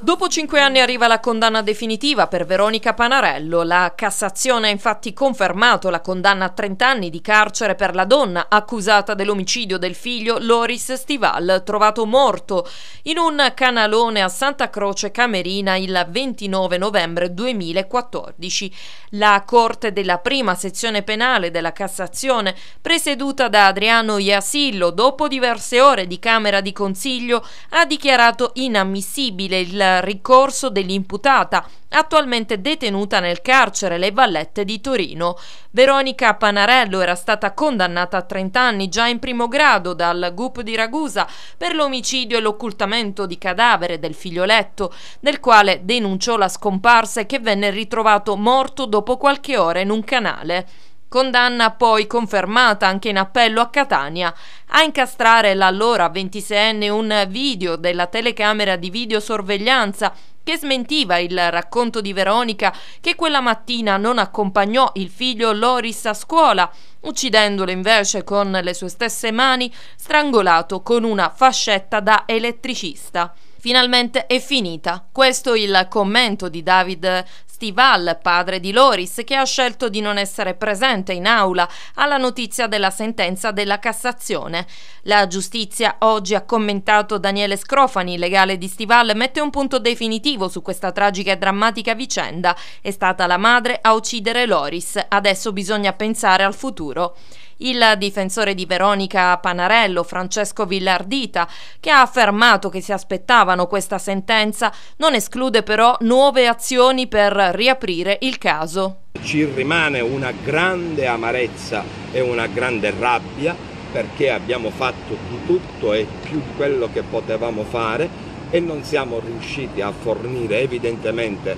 Dopo cinque anni arriva la condanna definitiva per Veronica Panarello. La Cassazione ha infatti confermato la condanna a 30 anni di carcere per la donna accusata dell'omicidio del figlio Loris Stival, trovato morto in un canalone a Santa Croce Camerina il 29 novembre 2014. La Corte della prima sezione penale della Cassazione, presieduta da Adriano Iasillo, dopo diverse ore di Camera di Consiglio, ha dichiarato inammissibile il ricorso dell'imputata, attualmente detenuta nel carcere Le Vallette di Torino. Veronica Panarello era stata condannata a 30 anni già in primo grado dal GUP di Ragusa per l'omicidio e l'occultamento di cadavere del figlioletto, del quale denunciò la scomparsa e che venne ritrovato morto dopo qualche ora in un canale. Condanna poi confermata anche in appello a Catania. A incastrare l'allora 26enne un video della telecamera di videosorveglianza che smentiva il racconto di Veronica che quella mattina non accompagnò il figlio Loris a scuola, uccidendolo invece con le sue stesse mani, strangolato con una fascetta da elettricista. Finalmente è finita. Questo il commento di David Stival, padre di Loris, che ha scelto di non essere presente in aula alla notizia della sentenza della Cassazione. La giustizia oggi ha commentato Daniele Scrofani, legale di Stival, mette un punto definitivo su questa tragica e drammatica vicenda. È stata la madre a uccidere Loris, adesso bisogna pensare al futuro il difensore di Veronica Panarello, Francesco Villardita, che ha affermato che si aspettavano questa sentenza, non esclude però nuove azioni per riaprire il caso. Ci rimane una grande amarezza e una grande rabbia perché abbiamo fatto di tutto e più di quello che potevamo fare e non siamo riusciti a fornire evidentemente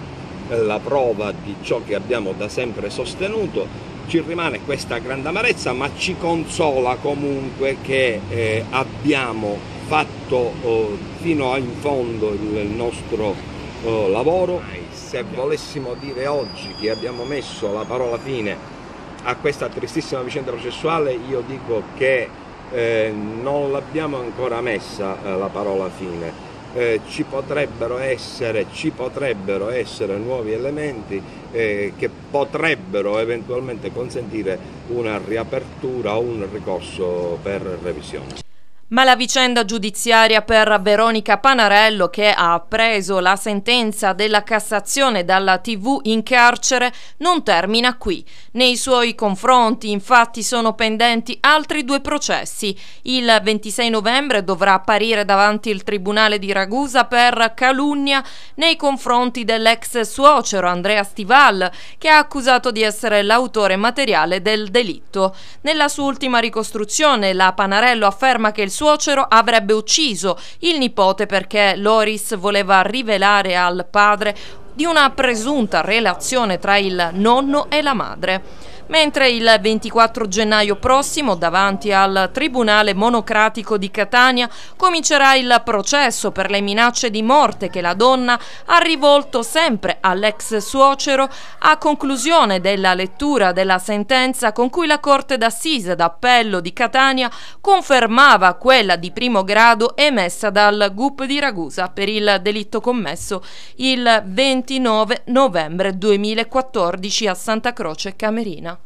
eh, la prova di ciò che abbiamo da sempre sostenuto. Ci rimane questa grande amarezza, ma ci consola comunque che eh, abbiamo fatto eh, fino in fondo il nostro eh, lavoro. Se volessimo dire oggi che abbiamo messo la parola fine a questa tristissima vicenda processuale, io dico che eh, non l'abbiamo ancora messa eh, la parola fine. Eh, ci, potrebbero essere, ci, potrebbero essere, nuovi elementi eh, che potrebbero eventualmente consentire una riapertura o un ricorso per revisione. Ma la vicenda giudiziaria per Veronica Panarello, che ha appreso la sentenza della Cassazione dalla TV in carcere, non termina qui. Nei suoi confronti, infatti, sono pendenti altri due processi. Il 26 novembre dovrà apparire davanti il Tribunale di Ragusa per calunnia nei confronti dell'ex suocero Andrea Stival, che ha accusato di essere l'autore materiale del delitto. Nella sua ultima ricostruzione, la Panarello afferma che il suo suocero avrebbe ucciso il nipote perché Loris voleva rivelare al padre di una presunta relazione tra il nonno e la madre mentre il 24 gennaio prossimo davanti al Tribunale Monocratico di Catania comincerà il processo per le minacce di morte che la donna ha rivolto sempre all'ex suocero a conclusione della lettura della sentenza con cui la Corte d'Assise d'Appello di Catania confermava quella di primo grado emessa dal GUP di Ragusa per il delitto commesso il 29 novembre 2014 a Santa Croce Camerina.